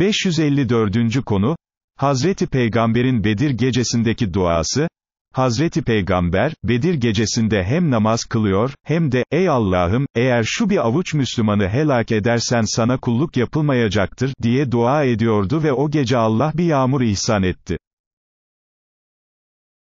554. konu, Hazreti Peygamber'in Bedir gecesindeki duası, Hazreti Peygamber, Bedir gecesinde hem namaz kılıyor, hem de, ey Allah'ım, eğer şu bir avuç Müslümanı helak edersen sana kulluk yapılmayacaktır, diye dua ediyordu ve o gece Allah bir yağmur ihsan etti.